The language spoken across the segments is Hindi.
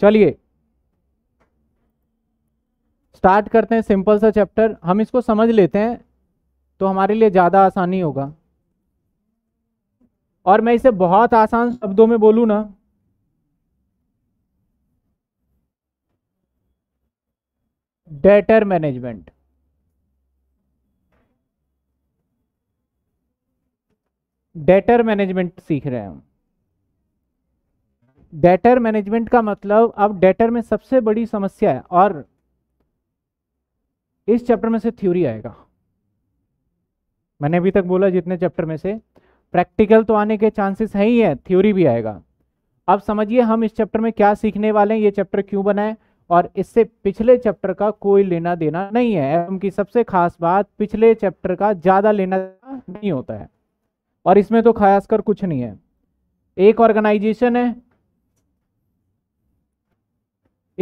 चलिए स्टार्ट करते हैं सिंपल सा चैप्टर हम इसको समझ लेते हैं तो हमारे लिए ज़्यादा आसानी होगा और मैं इसे बहुत आसान शब्दों में बोलूँ ना डेटर मैनेजमेंट डेटर मैनेजमेंट सीख रहे हैं हम डेटर मैनेजमेंट का मतलब अब डेटर में सबसे बड़ी समस्या है और इस चैप्टर में से थ्योरी आएगा मैंने अभी तक बोला जितने चैप्टर में से प्रैक्टिकल तो आने के चांसेस है ही है थ्योरी भी आएगा अब समझिए हम इस चैप्टर में क्या सीखने वाले हैं ये चैप्टर क्यों बनाए और इससे पिछले चैप्टर का कोई लेना देना नहीं है एम की सबसे खास बात पिछले चैप्टर का ज़्यादा लेना नहीं होता है और इसमें तो खासकर कुछ नहीं है एक ऑर्गेनाइजेशन है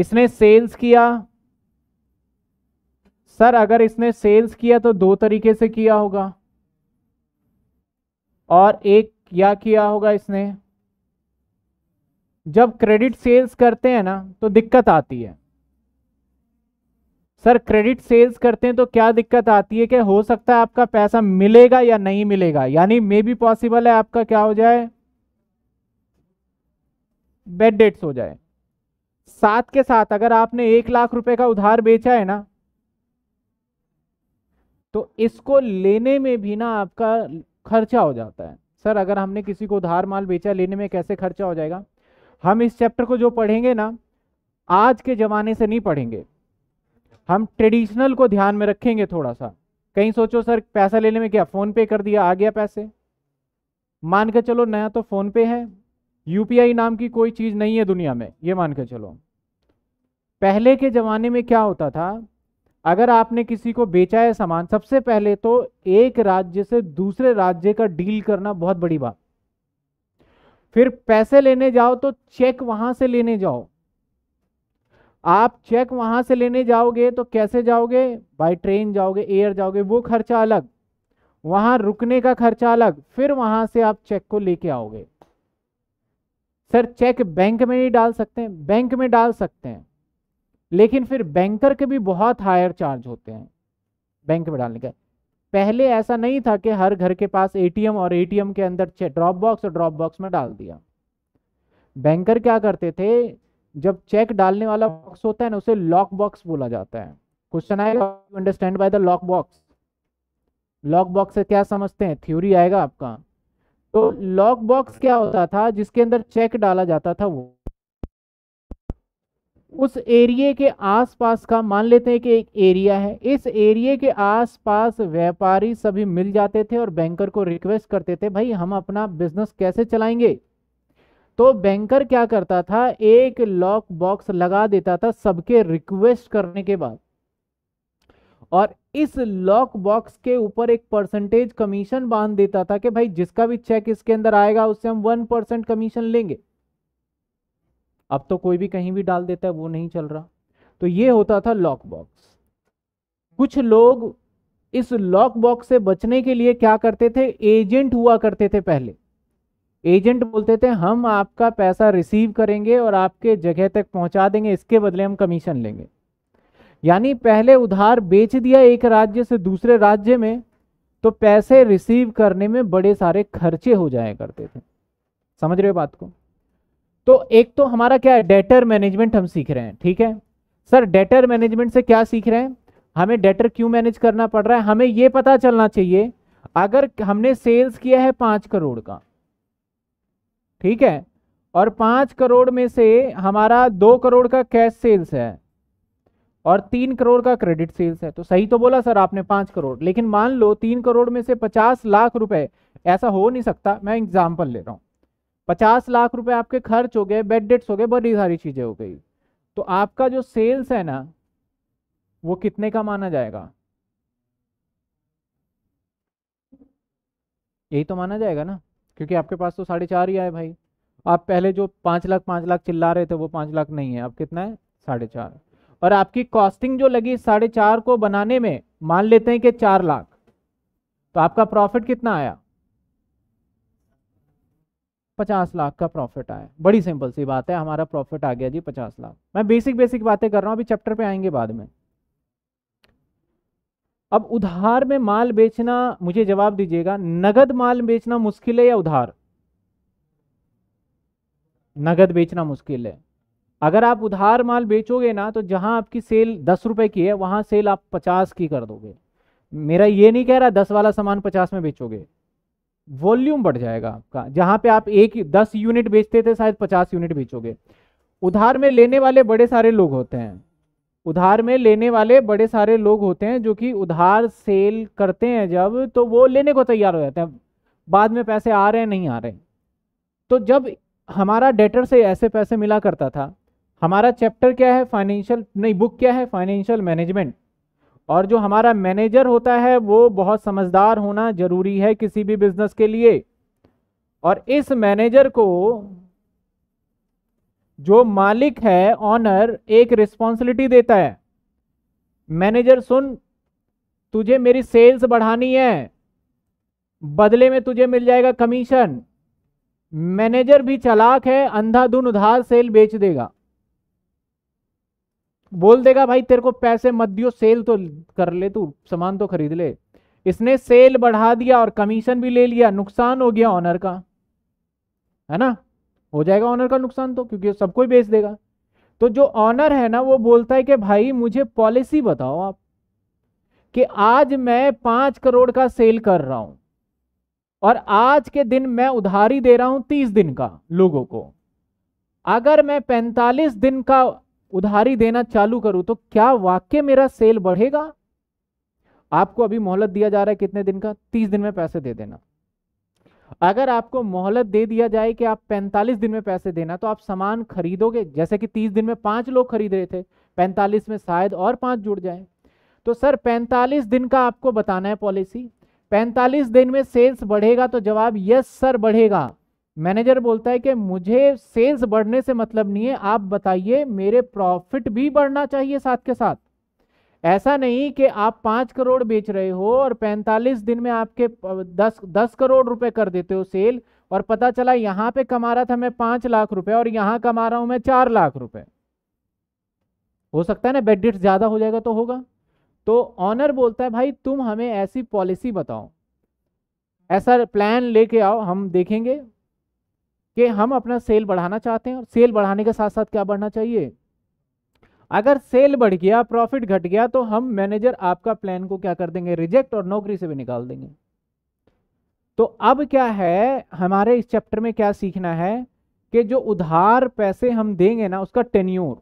इसने सेल्स किया सर अगर इसने सेल्स किया तो दो तरीके से किया होगा और एक क्या किया होगा इसने जब क्रेडिट सेल्स करते हैं ना तो दिक्कत आती है सर क्रेडिट सेल्स करते हैं तो क्या दिक्कत आती है कि हो सकता है आपका पैसा मिलेगा या नहीं मिलेगा यानी मे बी पॉसिबल है आपका क्या हो जाए बेड डेट्स हो जाए साथ के साथ अगर आपने एक लाख रुपए का उधार बेचा है ना तो इसको लेने में भी ना आपका खर्चा हो जाता है सर अगर हमने किसी को उधार माल बेचा लेने में कैसे खर्चा हो जाएगा हम इस चैप्टर को जो पढ़ेंगे ना आज के ज़माने से नहीं पढ़ेंगे हम ट्रेडिशनल को ध्यान में रखेंगे थोड़ा सा कहीं सोचो सर पैसा लेने में क्या फ़ोन पे कर दिया आ गया पैसे मान के चलो नया तो फ़ोन पे है यूपीआई नाम की कोई चीज़ नहीं है दुनिया में ये मान के चलो पहले के ज़माने में क्या होता था अगर आपने किसी को बेचा है सामान सबसे पहले तो एक राज्य से दूसरे राज्य का डील करना बहुत बड़ी बात फिर पैसे लेने जाओ तो चेक वहां से लेने जाओ आप चेक वहां से लेने जाओगे तो कैसे जाओगे बाय ट्रेन जाओगे एयर जाओगे वो खर्चा अलग वहां रुकने का खर्चा अलग फिर वहां से आप चेक को लेके आओगे सर चेक बैंक में नहीं डाल सकते हैं बैंक में डाल सकते हैं लेकिन फिर बैंकर के भी बहुत हायर चार्ज होते हैं बैंक में डालने का पहले ऐसा नहीं था कि हर घर के पास एटीएम और एटीएम के अंदर ड्रॉप बॉक्स और ड्रॉप बॉक्स में डाल दिया बैंकर क्या करते थे जब चेक डालने वाला बॉक्स होता है ना उसे लॉक बॉक्स बोला जाता है क्वेश्चन आएगा understand by the lock box lock box से क्या समझते हैं थ्योरी आएगा आपका तो लॉक बॉक्स क्या होता था जिसके अंदर चेक डाला जाता था वो उस एरिए के आसपास का मान लेते हैं कि एक एरिया है इस एरिए के आसपास व्यापारी सभी मिल जाते थे और बैंकर को रिक्वेस्ट करते थे भाई हम अपना बिजनेस कैसे चलाएंगे तो बैंकर क्या करता था एक लॉक बॉक्स लगा देता था सबके रिक्वेस्ट करने के बाद और इस लॉक बॉक्स के ऊपर एक परसेंटेज कमीशन बांध देता था कि भाई जिसका भी चेक इसके अंदर आएगा उससे हम वन परसेंट कमीशन लेंगे अब तो कोई भी कहीं भी डाल देता है वो नहीं चल रहा तो ये होता था लॉक बॉक्स कुछ लोग इस लॉक बॉक्स से बचने के लिए क्या करते थे एजेंट हुआ करते थे पहले एजेंट बोलते थे हम आपका पैसा रिसीव करेंगे और आपके जगह तक पहुंचा देंगे इसके बदले हम कमीशन लेंगे यानी पहले उधार बेच दिया एक राज्य से दूसरे राज्य में तो पैसे रिसीव करने में बड़े सारे खर्चे हो जाया करते थे समझ रहे हो बात को तो एक तो हमारा क्या है डेटर मैनेजमेंट हम सीख रहे हैं ठीक है सर डेटर मैनेजमेंट से क्या सीख रहे हैं हमें डेटर क्यों मैनेज करना पड़ रहा है हमें ये पता चलना चाहिए अगर हमने सेल्स किया है पांच करोड़ का ठीक है और पांच करोड़ में से हमारा दो करोड़ का कैश सेल्स है और तीन करोड़ का क्रेडिट सेल्स है तो सही तो बोला सर आपने पाँच करोड़ लेकिन मान लो तीन करोड़ में से पचास लाख रुपए ऐसा हो नहीं सकता मैं एग्जाम्पल ले रहा हूँ पचास लाख रुपए आपके खर्च हो गए बेड डेट्स हो गए बड़ी सारी चीज़ें हो गई तो आपका जो सेल्स है ना वो कितने का माना जाएगा यही तो माना जाएगा ना क्योंकि आपके पास तो साढ़े चार ही आए भाई आप पहले जो पाँच लाख पांच लाख चिल्ला रहे थे वो पांच लाख नहीं है अब कितना है साढ़े चार और आपकी कॉस्टिंग जो लगी साढ़े चार को बनाने में मान लेते हैं कि चार लाख तो आपका प्रॉफिट कितना आया पचास लाख का प्रॉफिट आया बड़ी सिंपल सी बात है हमारा प्रॉफिट आ गया जी पचास लाख मैं बेसिक बेसिक बातें कर रहा हूं अभी चैप्टर पे आएंगे बाद में अब उधार में माल बेचना मुझे जवाब दीजिएगा नगद माल बेचना मुश्किल है या उधार नगद बेचना मुश्किल है अगर आप उधार माल बेचोगे ना तो जहां आपकी सेल दस रुपए की है वहां सेल आप पचास की कर दोगे मेरा ये नहीं कह रहा दस वाला सामान पचास में बेचोगे वॉल्यूम बढ़ जाएगा आपका जहां पे आप एक दस यूनिट बेचते थे शायद पचास यूनिट बेचोगे उधार में लेने वाले बड़े सारे लोग होते हैं उधार में लेने वाले बड़े सारे लोग होते हैं जो कि उधार सेल करते हैं जब तो वो लेने को तैयार हो जाते हैं बाद में पैसे आ रहे हैं नहीं आ रहे तो जब हमारा डेटर से ऐसे पैसे मिला करता था हमारा चैप्टर क्या है फाइनेंशियल नहीं बुक क्या है फाइनेंशियल मैनेजमेंट और जो हमारा मैनेजर होता है वो बहुत समझदार होना जरूरी है किसी भी बिजनेस के लिए और इस मैनेजर को जो मालिक है ऑनर एक रिस्पॉन्सिबिलिटी देता है मैनेजर सुन तुझे मेरी सेल्स बढ़ानी है बदले में तुझे मिल जाएगा कमीशन मैनेजर भी चलाक है अंधाधुन उधार सेल बेच देगा बोल देगा भाई तेरे को पैसे मत दियो सेल तो कर ले तू सामान तो खरीद ले इसने सेल बढ़ा दिया और कमीशन भी ले लिया नुकसान हो गया ऑनर का है ना हो जाएगा ऑनर का नुकसान तो क्योंकि सबको ही बेच देगा तो जो ऑनर है ना वो बोलता है कि भाई मुझे पॉलिसी बताओ आप कि आज मैं पांच करोड़ का सेल कर रहा हूं और आज के दिन मैं उधारी दे रहा हूं तीस दिन का लोगों को अगर मैं पैंतालीस दिन का उधारी देना चालू करूं तो क्या वाक्य मेरा सेल बढ़ेगा आपको अभी मोहलत दिया जा रहा है कितने दिन का तीस दिन में पैसे दे देना अगर आपको मोहलत दे दिया जाए कि आप पैंतालीस दिन में पैसे देना तो आप सामान खरीदोगे जैसे कि तीस दिन में पांच लोग खरीद रहे थे पैंतालीस में शायद और पांच जुड़ जाए तो सर पैंतालीस दिन का आपको बताना है पॉलिसी पैंतालीस दिन में सेल्स बढ़ेगा तो जवाब यस सर बढ़ेगा मैनेजर बोलता है कि मुझे सेल्स बढ़ने से मतलब नहीं है आप बताइए मेरे प्रॉफिट भी बढ़ना चाहिए साथ के साथ ऐसा नहीं कि आप पाँच करोड़ बेच रहे हो और पैंतालीस दिन में आपके दस दस करोड़ रुपए कर देते हो सेल और पता चला यहाँ पे कमा रहा था मैं पाँच लाख रुपए और यहाँ कमा रहा हूँ मैं चार लाख रुपए हो सकता है ना बेनिफिट ज़्यादा हो जाएगा तो होगा तो ऑनर बोलता है भाई तुम हमें ऐसी पॉलिसी बताओ ऐसा प्लान लेके आओ हम देखेंगे कि हम अपना सेल बढ़ाना चाहते हैं और सेल बढ़ाने के साथ साथ क्या बढ़ना चाहिए अगर सेल बढ़ गया प्रॉफिट घट गया तो हम मैनेजर आपका प्लान को क्या कर देंगे रिजेक्ट और नौकरी से भी निकाल देंगे तो अब क्या है हमारे इस चैप्टर में क्या सीखना है कि जो उधार पैसे हम देंगे ना उसका टेन्योर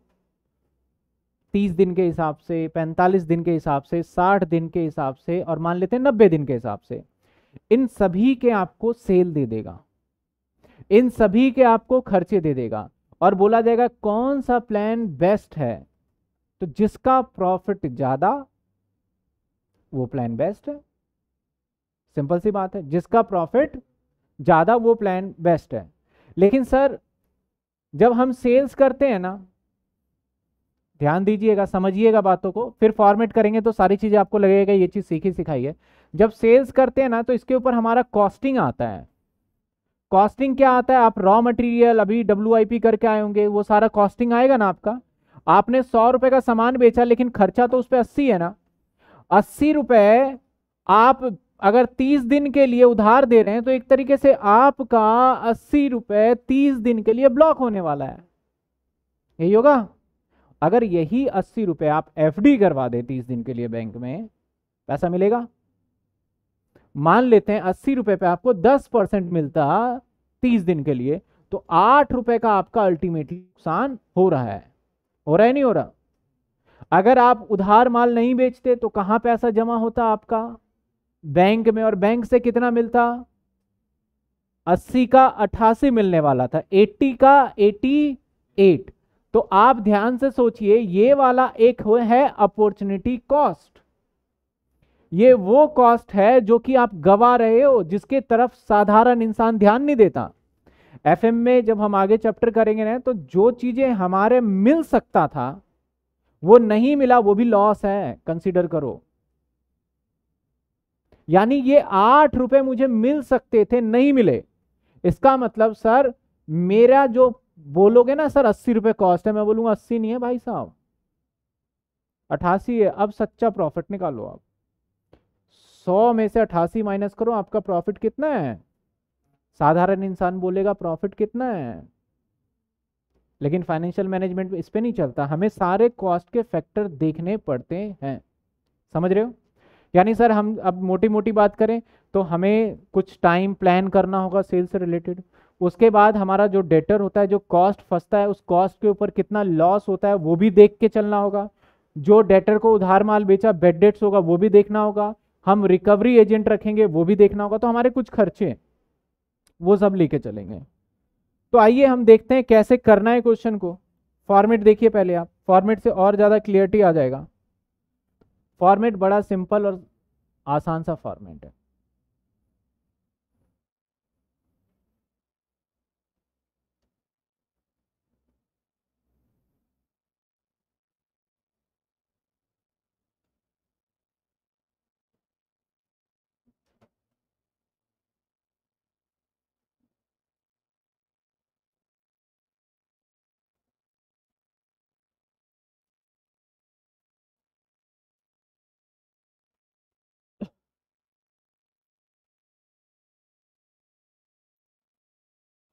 तीस दिन के हिसाब से पैंतालीस दिन के हिसाब से साठ दिन के हिसाब से और मान लेते हैं नब्बे दिन के हिसाब से इन सभी के आपको सेल दे देगा इन सभी के आपको खर्चे दे देगा और बोला जाएगा कौन सा प्लान बेस्ट है तो जिसका प्रॉफिट ज़्यादा वो प्लान बेस्ट है सिंपल सी बात है जिसका प्रॉफिट ज़्यादा वो प्लान बेस्ट है लेकिन सर जब हम सेल्स करते हैं ना ध्यान दीजिएगा समझिएगा बातों को फिर फॉर्मेट करेंगे तो सारी चीज़ें आपको लगेगा ये चीज़ सीखी सिखाई है जब सेल्स करते हैं ना तो इसके ऊपर हमारा कॉस्टिंग आता है कॉस्टिंग क्या आता है आप रॉ मटेरियल अभी डब्ल्यू करके आए होंगे वो सारा कॉस्टिंग आएगा ना आपका आपने सौ रुपए का सामान बेचा लेकिन खर्चा तो उस पर अस्सी है ना अस्सी रुपए आप अगर तीस दिन के लिए उधार दे रहे हैं तो एक तरीके से आपका अस्सी रुपए तीस दिन के लिए ब्लॉक होने वाला है यही होगा अगर यही अस्सी रुपए आप एफडी करवा दे तीस दिन के लिए बैंक में पैसा मिलेगा मान लेते हैं अस्सी रुपए पे आपको दस परसेंट मिलता तीस दिन के लिए तो आठ रुपए का आपका अल्टीमेटली नुकसान हो रहा है हो रहा है नहीं हो रहा अगर आप उधार माल नहीं बेचते तो कहां पैसा जमा होता आपका बैंक में और बैंक से कितना मिलता अस्सी का अठासी मिलने वाला था एट्टी का एटी एट तो आप ध्यान से सोचिए ये वाला एक है अपॉर्चुनिटी कॉस्ट ये वो कॉस्ट है जो कि आप गवा रहे हो जिसके तरफ साधारण इंसान ध्यान नहीं देता एफ में जब हम आगे चैप्टर करेंगे ना तो जो चीज़ें हमारे मिल सकता था वो नहीं मिला वो भी लॉस है कंसिडर करो यानी ये आठ रुपए मुझे मिल सकते थे नहीं मिले इसका मतलब सर मेरा जो बोलोगे ना सर अस्सी रुपए कॉस्ट है मैं बोलूंगा अस्सी नहीं है भाई साहब अठासी है अब सच्चा प्रॉफिट निकालो आप सौ में से अठासी माइनस करो आपका प्रॉफिट कितना है साधारण इंसान बोलेगा प्रॉफिट कितना है लेकिन फाइनेंशियल मैनेजमेंट इस पर नहीं चलता हमें सारे कॉस्ट के फैक्टर देखने पड़ते हैं समझ रहे हो यानी सर हम अब मोटी मोटी बात करें तो हमें कुछ टाइम प्लान करना होगा सेल्स से रिलेटेड उसके बाद हमारा जो डेटर होता है जो कॉस्ट फंसता है उस कॉस्ट के ऊपर कितना लॉस होता है वो भी देख के चलना होगा जो डेटर को उधार माल बेचा बेड डेट्स होगा वो भी देखना होगा हम रिकवरी एजेंट रखेंगे वो भी देखना होगा तो हमारे कुछ खर्चे हैं वो सब लेके चलेंगे तो आइए हम देखते हैं कैसे करना है क्वेश्चन को फॉर्मेट देखिए पहले आप फॉर्मेट से और ज़्यादा क्लियरिटी आ जाएगा फॉर्मेट बड़ा सिंपल और आसान सा फॉर्मेट है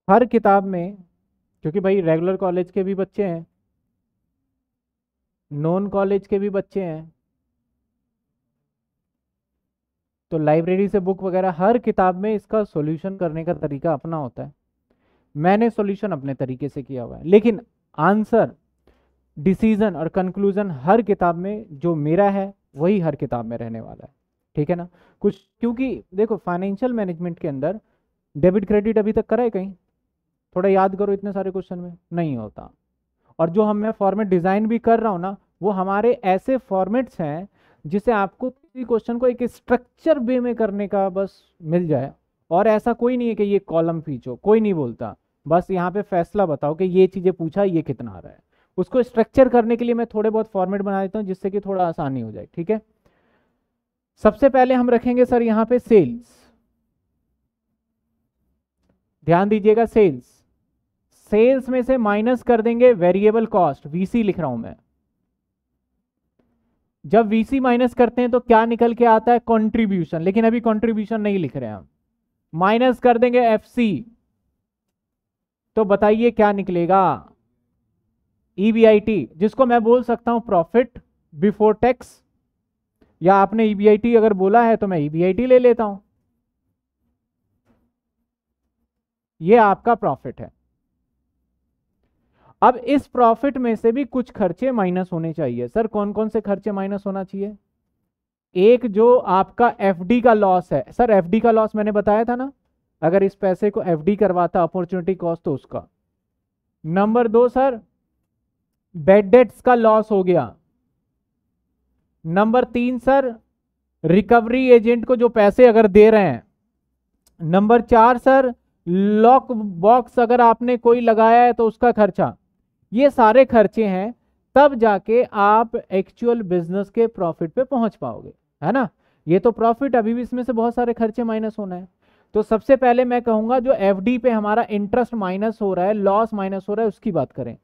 हर किताब में क्योंकि भाई रेगुलर कॉलेज के भी बच्चे हैं नॉन कॉलेज के भी बच्चे हैं तो लाइब्रेरी से बुक वगैरह हर किताब में इसका सॉल्यूशन करने का तरीका अपना होता है मैंने सॉल्यूशन अपने तरीके से किया हुआ है लेकिन आंसर डिसीजन और कंक्लूजन हर किताब में जो मेरा है वही हर किताब में रहने वाला है ठीक है ना कुछ क्योंकि देखो फाइनेंशियल मैनेजमेंट के अंदर डेबिट क्रेडिट अभी तक करा है कहीं थोड़ा याद करो इतने सारे क्वेश्चन में नहीं होता और जो हम मैं फॉर्मेट डिज़ाइन भी कर रहा हूँ ना वो हमारे ऐसे फॉर्मेट्स हैं जिसे आपको किसी क्वेश्चन को एक स्ट्रक्चर वे में करने का बस मिल जाए और ऐसा कोई नहीं है कि ये कॉलम फीचो कोई नहीं बोलता बस यहाँ पे फैसला बताओ कि ये चीज़ें पूछा ये कितना आ रहा है उसको स्ट्रक्चर करने के लिए मैं थोड़े बहुत फॉर्मेट बना देता हूँ जिससे कि थोड़ा आसानी हो जाए ठीक है सबसे पहले हम रखेंगे सर यहाँ पे सेल्स ध्यान दीजिएगा सेल्स सेल्स में से माइनस कर देंगे वेरिएबल कॉस्ट वीसी लिख रहा हूं मैं जब वीसी माइनस करते हैं तो क्या निकल के आता है कंट्रीब्यूशन लेकिन अभी कंट्रीब्यूशन नहीं लिख रहे हैं हम माइनस कर देंगे एफसी तो बताइए क्या निकलेगा ईबीआईटी e जिसको मैं बोल सकता हूं प्रॉफिट बिफोर टैक्स या आपने ईबीआईटी e अगर बोला है तो मैं ईबीआईटी e ले लेता हूं यह आपका प्रॉफिट है अब इस प्रॉफिट में से भी कुछ खर्चे माइनस होने चाहिए सर कौन कौन से खर्चे माइनस होना चाहिए एक जो आपका एफडी का लॉस है सर एफडी का लॉस मैंने बताया था ना अगर इस पैसे को एफडी करवाता अपॉर्चुनिटी कॉस्ट तो उसका नंबर दो सर बेड डेट्स का लॉस हो गया नंबर तीन सर रिकवरी एजेंट को जो पैसे अगर दे रहे हैं नंबर चार सर लॉक बॉक्स अगर आपने कोई लगाया है तो उसका खर्चा ये सारे खर्चे हैं तब जाके आप एक्चुअल बिजनेस के प्रॉफिट पे पहुंच पाओगे है ना ये तो प्रॉफिट अभी भी इसमें से बहुत सारे खर्चे माइनस होना है तो सबसे पहले मैं कहूंगा जो एफ पे हमारा इंटरेस्ट माइनस हो रहा है लॉस माइनस हो रहा है उसकी बात करें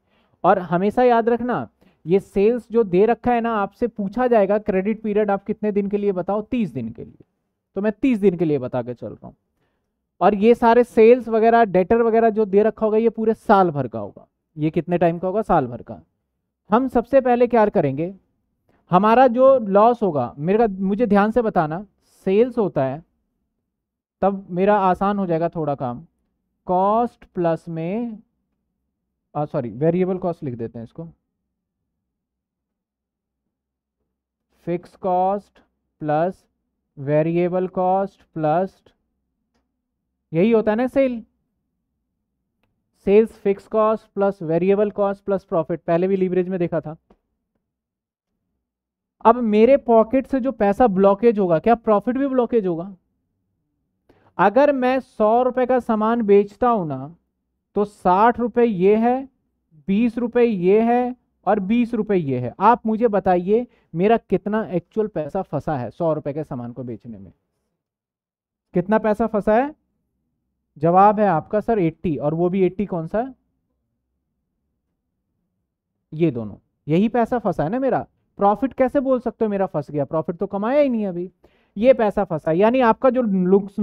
और हमेशा याद रखना ये सेल्स जो दे रखा है ना आपसे पूछा जाएगा क्रेडिट पीरियड आप कितने दिन के लिए बताओ तीस दिन के लिए तो मैं तीस दिन के लिए बता के चल रहा हूँ और ये सारे सेल्स वगैरह डेटर वगैरह जो दे रखा होगा ये पूरे साल भर का होगा ये कितने टाइम का होगा साल भर का हम सबसे पहले क्या करेंगे हमारा जो लॉस होगा मेरा मुझे ध्यान से बताना सेल्स होता है तब मेरा आसान हो जाएगा थोड़ा काम कॉस्ट प्लस में सॉरी वेरिएबल कॉस्ट लिख देते हैं इसको fix cost plus variable cost plus यही होता है ना sale sales fix cost plus variable cost plus profit पहले भी लीवरेज में देखा था अब मेरे पॉकेट से जो पैसा ब्लॉकेज होगा क्या प्रॉफिट भी ब्लॉकेज होगा अगर मैं सौ रुपए का सामान बेचता हूं ना तो साठ रुपए ये है बीस रुपए ये है और बीस रुपए ये है आप मुझे बताइए मेरा कितना एक्चुअल पैसा फंसा है सौ रुपए के सामान को बेचने में कितना पैसा फंसा है जवाब है आपका सर 80 और वो भी 80 कौन सा है ये दोनों यही पैसा फंसा है ना मेरा प्रॉफिट कैसे बोल सकते हो मेरा फंस गया प्रॉफिट तो कमाया ही नहीं अभी ये पैसा फंसा यानी आपका जो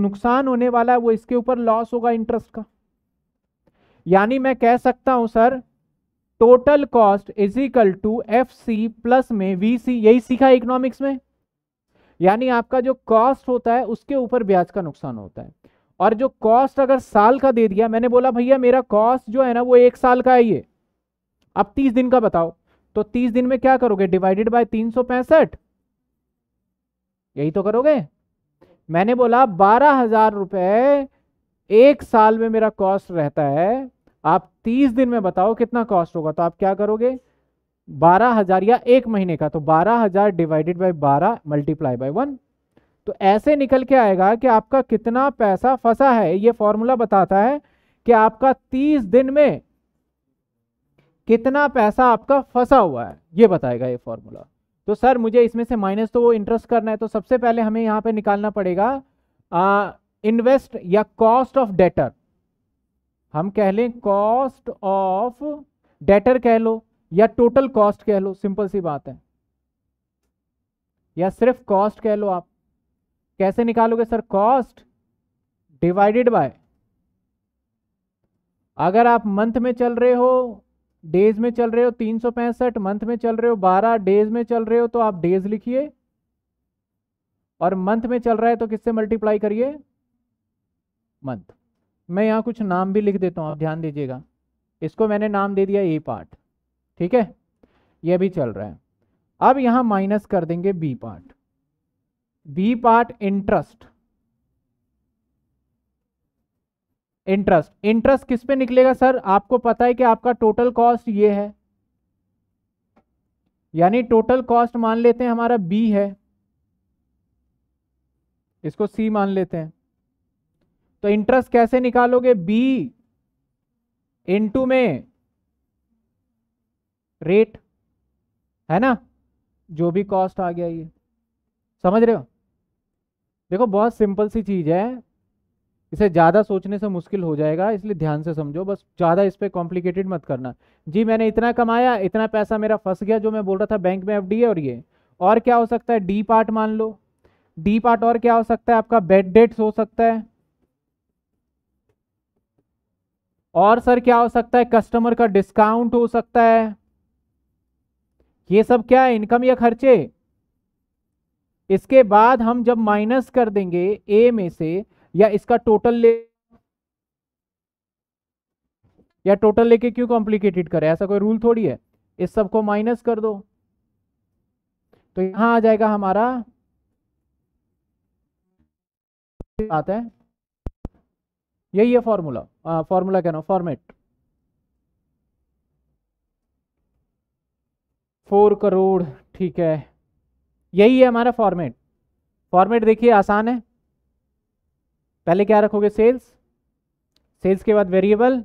नुकसान होने वाला है वो इसके ऊपर लॉस होगा इंटरेस्ट का यानी मैं कह सकता हूं sir total cost is equal to F C plus में वी सी यही सीखा इकोनॉमिक्स में यानी आपका जो कॉस्ट होता है उसके ऊपर ब्याज का नुकसान होता है और जो कॉस्ट अगर साल का दे दिया मैंने बोला भैया मेरा कॉस्ट जो है ना वो एक साल का है ये अब तीस दिन का बताओ तो तीस दिन में क्या करोगे डिवाइडेड बाय तीन सौ पैंसठ यही तो करोगे मैंने बोला बारह हजार रुपए एक साल में मेरा कॉस्ट रहता है आप तीस दिन में बताओ कितना कॉस्ट होगा तो आप क्या करोगे बारह हजार या एक महीने का तो बारह हजार डिवाइडेड बाई बारह मल्टीप्लाई बाय वन तो ऐसे निकल के आएगा कि आपका कितना पैसा फंसा है ये फॉर्मूला बताता है कि आपका तीस दिन में कितना पैसा आपका फंसा हुआ है ये बताएगा ये फॉर्मूला तो सर मुझे इसमें से माइनस तो वो इंटरेस्ट करना है तो सबसे पहले हमें यहाँ पे निकालना पड़ेगा इन्वेस्ट या कॉस्ट ऑफ डेटर हम कह लें कॉस्ट ऑफ डेटर कह लो या टोटल कॉस्ट कह लो सिंपल सी बात है या सिर्फ कॉस्ट कह लो आप कैसे निकालोगे सर कॉस्ट डिवाइडेड बाय अगर आप मंथ में चल रहे हो डेज में चल रहे हो तीन सौ पैंसठ मंथ में चल रहे हो बारह डेज में चल रहे हो तो आप डेज लिखिए और मंथ में चल रहा है तो किससे मल्टीप्लाई करिए मंथ मैं यहां कुछ नाम भी लिख देता हूं आप ध्यान दीजिएगा इसको मैंने नाम दे दिया ए पार्ट ठीक है यह भी चल रहा है अब यहां माइनस कर देंगे B part B part interest interest interest किस पे निकलेगा सर आपको पता है कि आपका टोटल कॉस्ट ये है यानी टोटल कॉस्ट मान लेते हैं हमारा बी है इसको सी मान लेते हैं तो इंटरेस्ट कैसे निकालोगे बी इनटू में रेट है ना जो भी कॉस्ट आ गया ये समझ रहे हो देखो बहुत सिंपल सी चीज़ है इसे ज़्यादा सोचने से मुश्किल हो जाएगा इसलिए ध्यान से समझो बस ज़्यादा इस पर कॉम्प्लिकेटेड मत करना जी मैंने इतना कमाया इतना पैसा मेरा फंस गया जो मैं बोल रहा था बैंक में एफ है और ये और क्या हो सकता है डी पार्ट मान लो डी पार्ट और क्या हो सकता है आपका बेड डेट्स हो सकता है और सर क्या हो सकता है कस्टमर का डिस्काउंट हो सकता है ये सब क्या है इनकम या खर्चे इसके बाद हम जब माइनस कर देंगे ए में से या इसका टोटल ले या टोटल लेके क्यों कॉम्प्लिकेटेड करें ऐसा कोई रूल थोड़ी है इस सब को माइनस कर दो तो यहां आ जाएगा हमारा बात है यही है फॉर्मूला फॉर्मूला कहना फॉर्मेट फोर करोड़ ठीक है यही है हमारा फॉर्मेट फॉर्मेट देखिए आसान है पहले क्या रखोगे सेल्स सेल्स के बाद वेरिएबल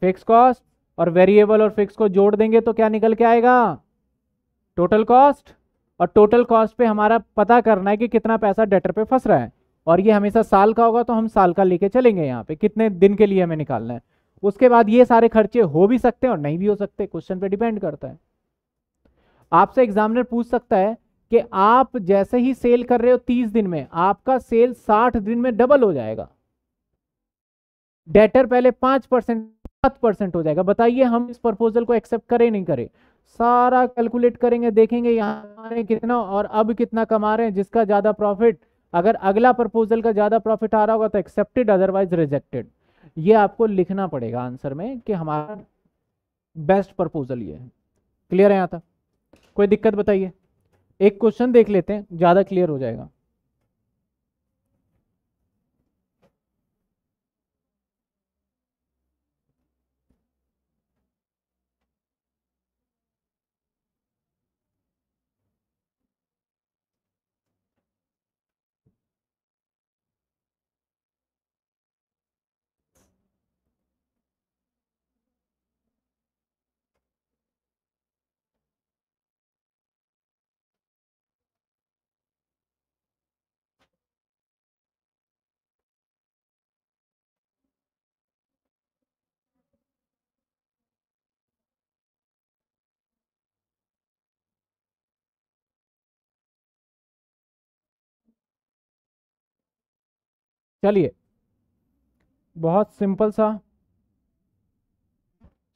फिक्स कॉस्ट और वेरिएबल और फिक्स को जोड़ देंगे तो क्या निकल के आएगा टोटल कॉस्ट और टोटल कॉस्ट पे हमारा पता करना है कि कितना पैसा डेटर पे फंस रहा है और ये हमेशा साल का होगा तो हम साल का लेके चलेंगे यहाँ पे कितने दिन के लिए हमें निकालना है उसके बाद ये सारे खर्चे हो भी सकते हैं और नहीं भी हो सकते क्वेश्चन पे डिपेंड करता है आपसे एग्जामिनर पूछ सकता है कि आप जैसे ही सेल कर रहे हो तीस दिन में आपका सेल साठ दिन में डबल हो जाएगा डेटर पहले पांच परसेंट सात परसेंट हो जाएगा बताइए हम इस प्रपोजल को एक्सेप्ट करें नहीं करें सारा कैलकुलेट करेंगे देखेंगे यहाँ कितना और अब कितना कमा रहे हैं जिसका ज्यादा प्रॉफिट अगर अगला प्रपोजल का ज्यादा प्रॉफिट आ रहा होगा तो एक्सेप्टेड अदरवाइज रिजेक्टेड ये आपको लिखना पड़ेगा आंसर में कि हमारा बेस्ट प्रपोजल ये है क्लियर है यहाँ तक कोई दिक्कत बताइए एक क्वेश्चन देख लेते हैं ज़्यादा क्लियर हो जाएगा चलिए बहुत सिंपल सा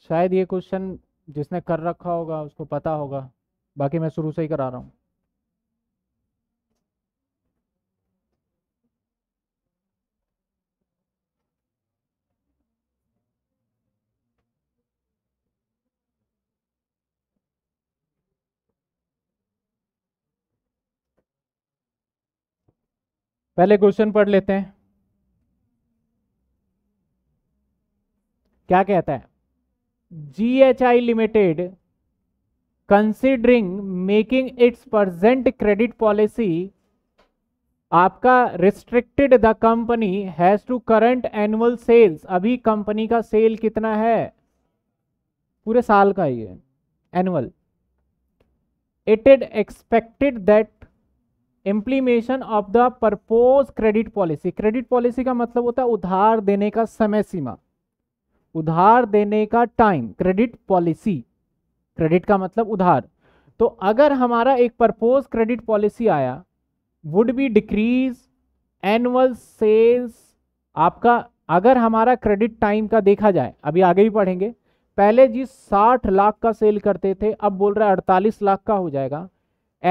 शायद ये क्वेश्चन जिसने कर रखा होगा उसको पता होगा बाकी मैं शुरू से ही करा रहा हूँ पहले क्वेश्चन पढ़ लेते हैं क्या कहता है G H I limited considering making its present credit policy आपका restricted the company has to current annual sales अभी कंपनी का सेल कितना है पूरे साल का ये annual it it'd expected that implementation of the purpose credit policy credit policy का मतलब होता है उधार देने का समय सीमा उधार देने का टाइम क्रेडिट पॉलिसी क्रेडिट का मतलब उधार तो अगर हमारा एक परपोज क्रेडिट पॉलिसी आया would be decrease annual sales आपका अगर हमारा क्रेडिट टाइम का देखा जाए अभी आगे भी पढ़ेंगे पहले जी 60 लाख का सेल करते थे अब बोल रहा है 48 लाख का हो जाएगा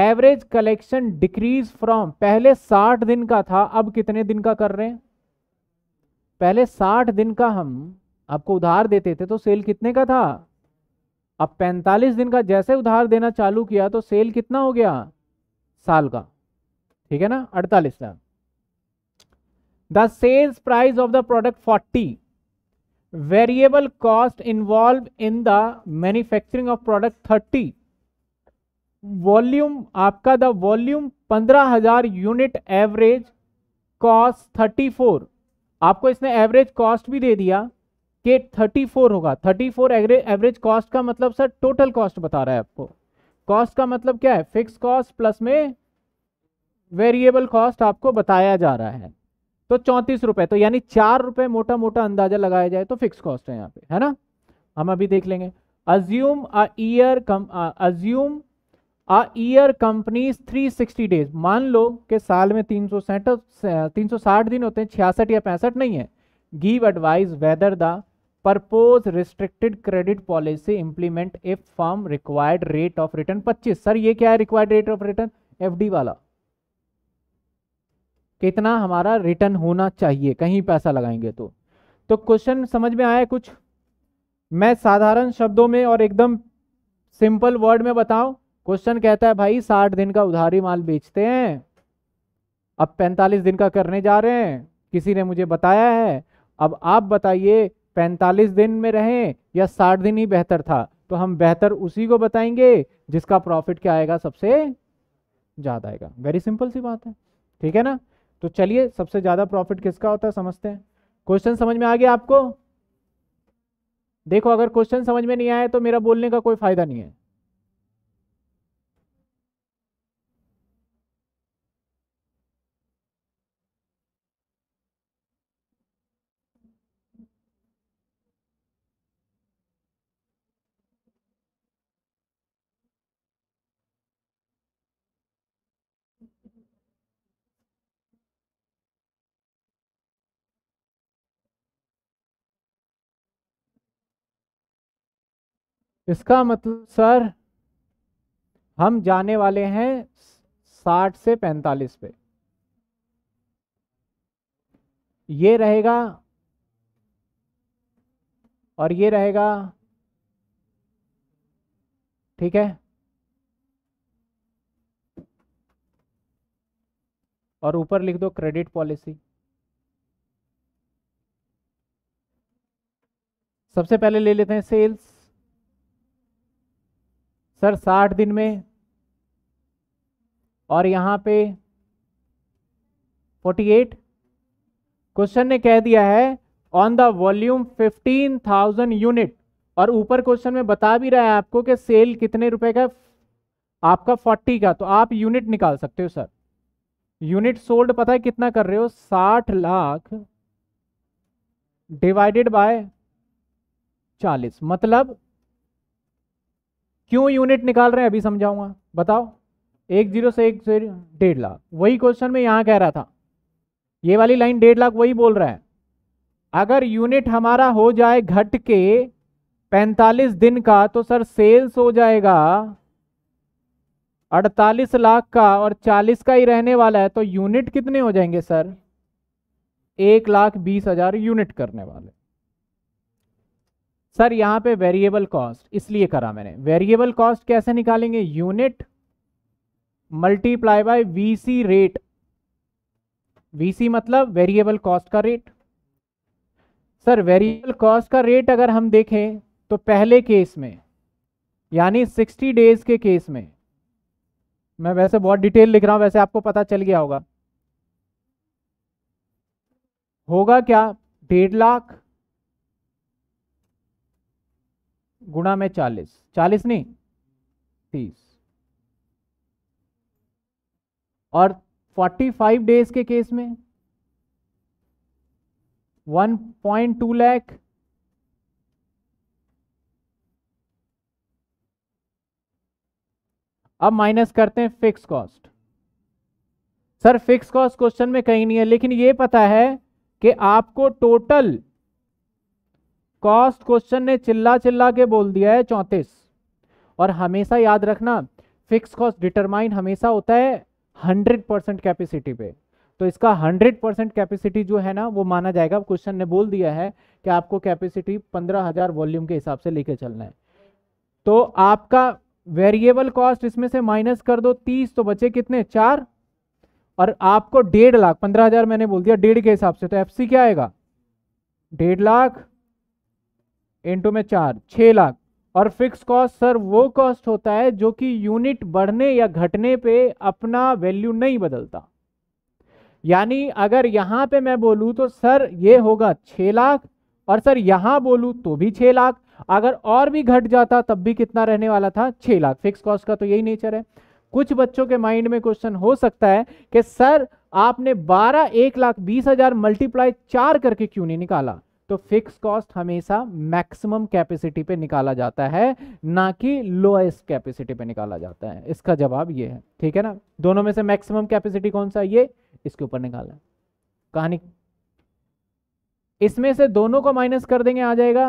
एवरेज कलेक्शन डिक्रीज फ्रॉम पहले 60 दिन का था अब कितने दिन का कर रहे हैं पहले 60 दिन का हम आपको उधार देते थे तो सेल कितने का था अब 45 दिन का जैसे उधार देना चालू किया तो सेल कितना हो गया साल का ठीक है ना 48 साल the sales price of the product 40 variable cost involve in the manufacturing of product 30 volume आपका the volume 15000 unit average cost 34 आपको इसने एवरेज कॉस्ट भी दे दिया के 34 होगा 34 फोर एवरेज कॉस्ट का मतलब सर टोटल कॉस्ट बता रहा है आपको कॉस्ट का मतलब क्या है फिक्स कॉस्ट प्लस में वेरिएबल कॉस्ट आपको बताया जा रहा है तो चौंतीस रुपए तो यानी चार रुपए मोटा मोटा अंदाजा लगाया जाए तो फिक्स कॉस्ट है यहाँ पे है ना हम अभी देख लेंगे assume a year come assume a year companies 360 days मान लो कि साल में तीन सौ तीन सौ साठ दिन होते हैं छियासठ या पैंसठ नहीं है give advise whether the purpose restricted credit policy implement if firm required rate of return 25 sir ये क्या है required rate of return FD वाला कितना हमारा रिटर्न होना चाहिए कहीं पैसा लगाएंगे तो तो क्वेश्चन समझ में आया कुछ मैं साधारण शब्दों में और एकदम सिंपल वर्ड में बताऊं क्वेश्चन कहता है भाई साठ दिन का उधारी माल बेचते हैं अब पैंतालीस दिन का करने जा रहे हैं किसी ने मुझे बताया है अब आप बताइए 45 दिन में रहें या 60 दिन ही बेहतर था तो हम बेहतर उसी को बताएंगे जिसका प्रॉफिट क्या आएगा सबसे ज़्यादा आएगा वेरी सिंपल सी बात है ठीक है ना तो चलिए सबसे ज़्यादा प्रॉफिट किसका होता है समझते हैं क्वेश्चन समझ में आ गया आपको देखो अगर क्वेश्चन समझ में नहीं आया तो मेरा बोलने का कोई फायदा नहीं है इसका मतलब सर हम जाने वाले हैं साठ से पैंतालीस पे ये रहेगा और ये रहेगा ठीक है और ऊपर लिख दो क्रेडिट पॉलिसी सबसे पहले ले लेते हैं सेल्स सर साठ दिन में और यहाँ पे फोर्टी एट क्वेश्चन ने कह दिया है on the volume fifteen thousand unit और ऊपर क्वेश्चन में बता भी रहा है आपको कि सेल कितने रुपए का आपका फोर्टी का तो आप यूनिट निकाल सकते हो सर यूनिट सोल्ड पता है कितना कर रहे हो साठ लाख डिवाइडेड बाय चालीस मतलब क्यों यूनिट निकाल रहे हैं अभी समझाऊंगा बताओ एक जीरो से एक जीरो डेढ़ लाख वही क्वेश्चन में यहाँ कह रहा था ये वाली लाइन डेढ़ लाख वही बोल रहा है अगर यूनिट हमारा हो जाए घट के पैंतालीस दिन का तो सर सेल्स हो जाएगा अड़तालीस लाख का और चालीस का ही रहने वाला है तो यूनिट कितने हो जाएंगे सर एक लाख बीस हजार यूनिट करने वाले सर यहां पे वेरिएबल कॉस्ट इसलिए करा मैंने वेरिएबल कॉस्ट कैसे निकालेंगे unit multiply by VC rate VC मतलब वेरिएबल कॉस्ट का रेट सर वेरिएबल कॉस्ट का रेट अगर हम देखें तो पहले केस में यानी 60 डेज के केस में मैं वैसे बहुत डिटेल लिख रहा हूं वैसे आपको पता चल गया होगा होगा क्या डेढ़ लाख गुणा में चालीस चालीस नहीं तीस और फोर्टी फाइव डेज के केस में वन पॉइंट टू लैख अब माइनस करते हैं fix cost sir fix cost question में कहीं नहीं है लेकिन यह पता है कि आपको टोटल कॉस्ट क्वेश्चन ने चिल्ला चिल्ला के बोल दिया है चौंतीस और हमेशा याद रखना फिक्स कॉस्ट डिटरमाइन हमेशा होता है हंड्रेड परसेंट कैपेसिटी पे तो इसका हंड्रेड परसेंट कैपेसिटी जो है ना वो माना जाएगा क्वेश्चन ने बोल दिया है कि आपको कैपेसिटी पंद्रह हजार वॉल्यूम के हिसाब से लेके चलना है तो आपका वेरिएबल कॉस्ट इसमें से माइनस कर दो तीस तो बचे कितने चार और आपको डेढ़ लाख पंद्रह हजार मैंने बोल दिया डेढ़ के हिसाब से तो एफ क्या आएगा डेढ़ लाख इंटू में चार छः लाख और फिक्स कॉस्ट सर वो कॉस्ट होता है जो कि यूनिट बढ़ने या घटने पे अपना वैल्यू नहीं बदलता यानी अगर यहाँ पे मैं बोलूँ तो सर ये होगा छः लाख और सर यहाँ बोलूँ तो भी छः लाख अगर और भी घट जाता तब भी कितना रहने वाला था छः लाख फिक्स कॉस्ट का तो यही नेचर है कुछ बच्चों के माइंड में क्वेश्चन हो सकता है कि सर आपने बारह एक लाख बीस हजार मल्टीप्लाई चार करके क्यों नहीं निकाला तो फिक्स कॉस्ट हमेशा मैक्सिमम कैपेसिटी पे निकाला जाता है ना कि लोएस्ट कैपेसिटी पे निकाला जाता है इसका जवाब ये है ठीक है ना दोनों में से मैक्सिमम कैपेसिटी कौन सा ये इसके ऊपर निकालना कहानी इसमें से दोनों को माइनस कर देंगे आ जाएगा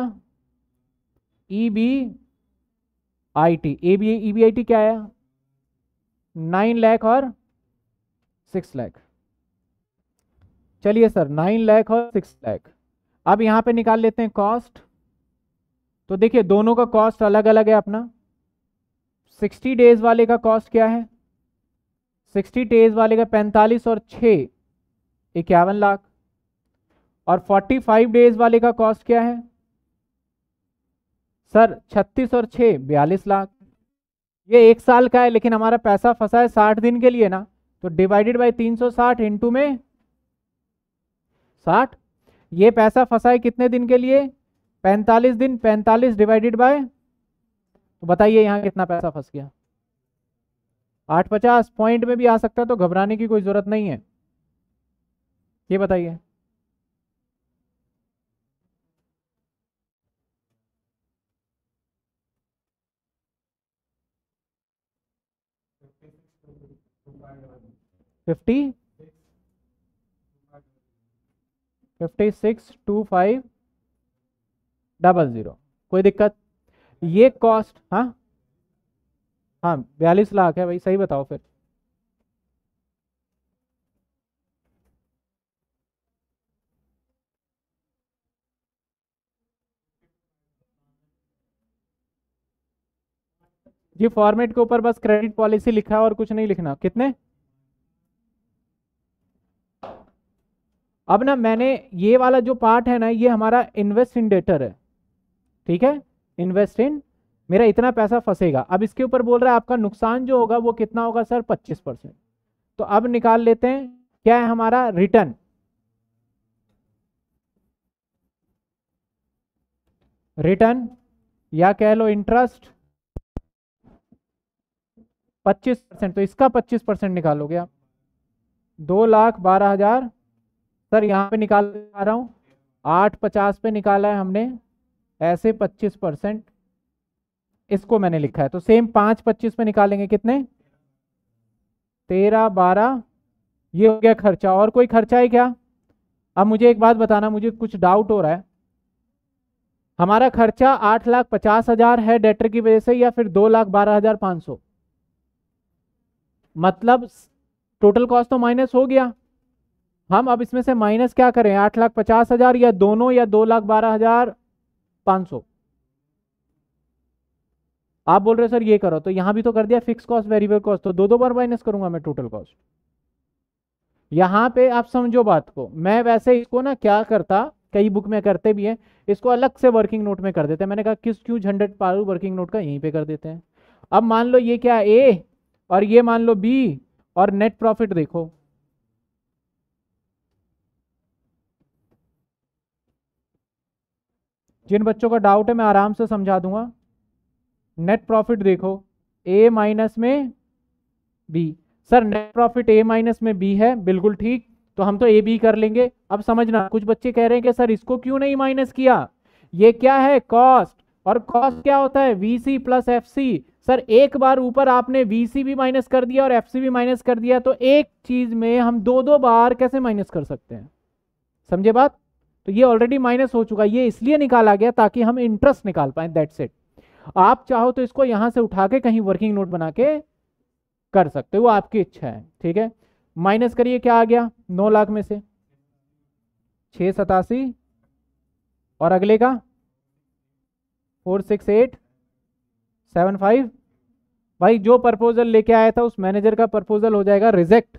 E B I T A B E B I T क्या है नाइन लैख और सिक्स लैख चलिए सर नाइन लैख और सिक्स लैख अब यहाँ पे निकाल लेते हैं कॉस्ट तो देखिए दोनों का कॉस्ट अलग अलग है अपना सिक्सटी डेज वाले का कॉस्ट क्या है सिक्सटी डेज वाले का पैंतालीस और छः इक्यावन लाख और फोर्टी फाइव डेज वाले का कॉस्ट क्या है सर छत्तीस और 6 बयालीस लाख ये एक साल का है लेकिन हमारा पैसा फंसा है साठ दिन के लिए ना तो डिवाइडेड बाई तीन सौ साठ इंटू में साठ ये पैसा फंसा है कितने दिन के लिए पैंतालीस दिन पैंतालीस डिवाइडेड बाय तो बताइए यहाँ कितना पैसा फंस गया आठ पचास पॉइंट में भी आ सकता है तो घबराने की कोई ज़रूरत नहीं है ये बताइए fifty fifty six two five double zero कोई दिक्कत ये कॉस्ट हाँ हाँ बयालीस लाख है भाई सही बताओ फिर जी फॉर्मेट के ऊपर बस क्रेडिट पॉलिसी लिखा और कुछ नहीं लिखना कितने अब ना मैंने ये वाला जो पार्ट है ना ये हमारा इन्वेस्ट इन डेटर है ठीक है इन्वेस्ट इन मेरा इतना पैसा फंसेगा अब इसके ऊपर बोल रहा है आपका नुकसान जो होगा वो कितना होगा सर पच्चीस परसेंट तो अब निकाल लेते हैं क्या है हमारा रिटर्न रिटर्न या कह लो इंटरेस्ट पच्चीस परसेंट तो इसका पच्चीस परसेंट निकालोगे आप दो लाख बारह हजार सर यहाँ पे निकाल आ रहा हूँ आठ पचास पे निकाला है हमने ऐसे पच्चीस परसेंट इसको मैंने लिखा है तो सेम पाँच पच्चीस पे निकालेंगे कितने तेरह बारह ये हो गया खर्चा और कोई खर्चा है क्या अब मुझे एक बात बताना मुझे कुछ डाउट हो रहा है हमारा खर्चा आठ लाख पचास हजार है डेटर की वजह से या फिर दो लाख बारह हजार पाँच सौ मतलब टोटल कॉस्ट तो माइनस हो गया हम अब इसमें से माइनस क्या करें आठ लाख पचास हजार या दोनों या दो लाख बारह हजार पांच सौ आप बोल रहे हो सर ये करो तो यहां भी तो कर दिया फिक्स कॉस्ट वेरिएबल कॉस्ट तो दो दो बार माइनस करूंगा मैं टोटल कॉस्ट यहां पे आप समझो बात को मैं वैसे इसको ना क्या करता कई बुक में करते भी हैं इसको अलग से वर्किंग नोट में कर देते हैं मैंने कहा किस क्यों झंडेड पारू वर्किंग नोट का यहीं पे कर देते हैं अब मान लो ये क्या ए और ये मान लो बी और नेट प्रॉफिट देखो जिन बच्चों का डाउट है मैं आराम से समझा दूंगा नेट प्रॉफिट देखो ए माइनस में B sir net profit A minus में बी है बिल्कुल ठीक तो हम तो ए बी कर लेंगे अब समझना कुछ बच्चे कह रहे हैं कि सर इसको क्यों नहीं माइनस किया ये क्या है कॉस्ट और कॉस्ट क्या होता है V C plus F C sir एक बार ऊपर आपने वी सी भी माइनस कर दिया और एफ सी भी माइनस कर दिया तो एक चीज में हम दो दो बार कैसे माइनस कर सकते हैं समझे बात तो ये ऑलरेडी माइनस हो चुका है ये इसलिए निकाला गया ताकि हम इंटरेस्ट निकाल पाए दैट सेट आप चाहो तो इसको यहां से उठा के कहीं वर्किंग नोट बना के कर सकते हो वो आपकी इच्छा है ठीक है माइनस करिए क्या आ गया नौ लाख में से छ सतासी और अगले का four six eight seven five भाई जो प्रपोजल लेके आया था उस मैनेजर का प्रपोजल हो जाएगा रिजेक्ट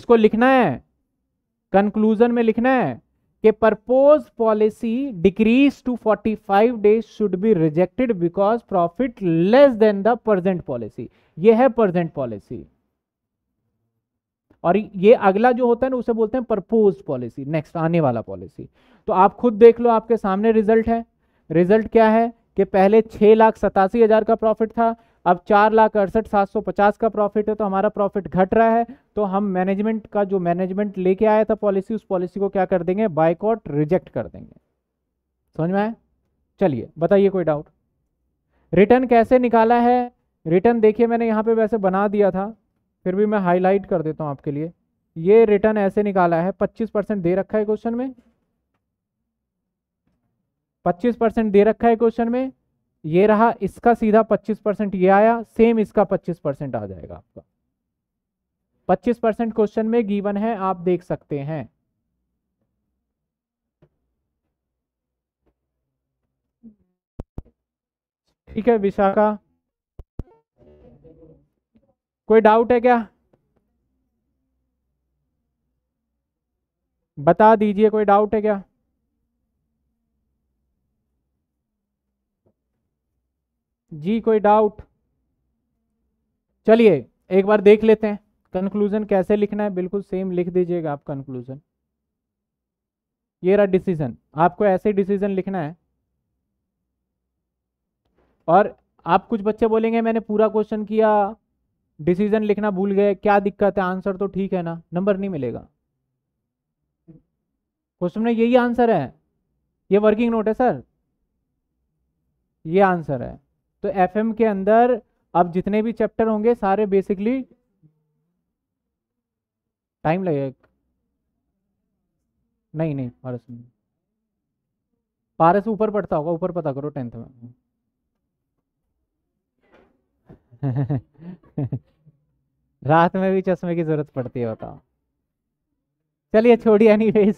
इसको लिखना है कंक्लूजन में लिखना है कि purpose policy decrease to 45 days should be rejected because profit less than the present policy ये है प्रेजेंट पॉलिसी और ये अगला जो होता है ना उसे बोलते हैं प्रपोज पॉलिसी नेक्स्ट आने वाला पॉलिसी तो आप खुद देख लो आपके सामने रिजल्ट है रिजल्ट क्या है कि पहले छह लाख सतासी हज़ार का प्रॉफिट था अब चार लाख अड़सठ सात सौ पचास का प्रॉफिट है तो हमारा प्रॉफिट घट रहा है तो हम मैनेजमेंट का जो मैनेजमेंट लेके आया था पॉलिसी उस पॉलिसी को क्या कर देंगे बाइकआउट रिजेक्ट कर देंगे समझ में आए चलिए बताइए कोई डाउट रिटर्न कैसे निकाला है रिटर्न देखिए मैंने यहाँ पे वैसे बना दिया था फिर भी मैं हाईलाइट कर देता हूँ आपके लिए ये रिटर्न ऐसे निकाला है पच्चीस परसेंट दे रखा है क्वेश्चन में पच्चीस परसेंट दे रखा है क्वेश्चन में ये रहा इसका सीधा 25 परसेंट ये आया सेम इसका 25 परसेंट आ जाएगा आपका 25 परसेंट क्वेश्चन में गिवन है आप देख सकते हैं ठीक है विशाखा कोई डाउट है क्या बता दीजिए कोई डाउट है क्या जी कोई डाउट चलिए एक बार देख लेते हैं कंक्लूजन कैसे लिखना है बिल्कुल सेम लिख दीजिएगा आप कंक्लूजन ये रहा डिसीजन आपको ऐसे डिसीजन लिखना है और आप कुछ बच्चे बोलेंगे मैंने पूरा क्वेश्चन किया डिसीजन लिखना भूल गए क्या दिक्कत है आंसर तो ठीक है ना नंबर नहीं मिलेगा क्वेश्चन में यही आंसर है ये वर्किंग नोट है सर ये आंसर है तो एफ के अंदर अब जितने भी चैप्टर होंगे सारे बेसिकली टाइम लगेगा नहीं नहीं पारस नहीं पारस ऊपर पड़ता होगा ऊपर पता करो टेंथ में रात में भी चश्मे की जरूरत पड़ती है बताओ चलिए छोड़िए एनीवेज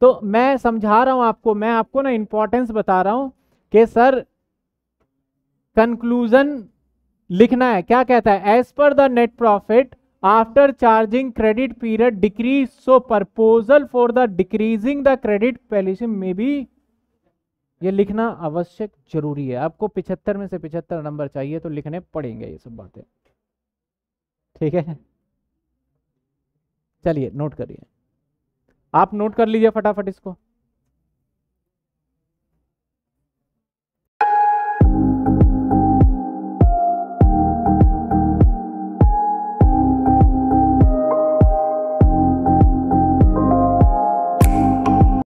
तो मैं समझा रहा हूं आपको मैं आपको ना इंपॉर्टेंस बता रहा हूं कि सर कंक्लूजन लिखना है क्या कहता है as per the net profit after charging credit period decrease so proposal for the decreasing the credit policy में भी ये लिखना आवश्यक जरूरी है आपको पिछहत्तर में से पिछहत्तर नंबर चाहिए तो लिखने पड़ेंगे ये सब बातें ठीक है चलिए नोट करिए आप नोट कर लीजिए फटाफट इसको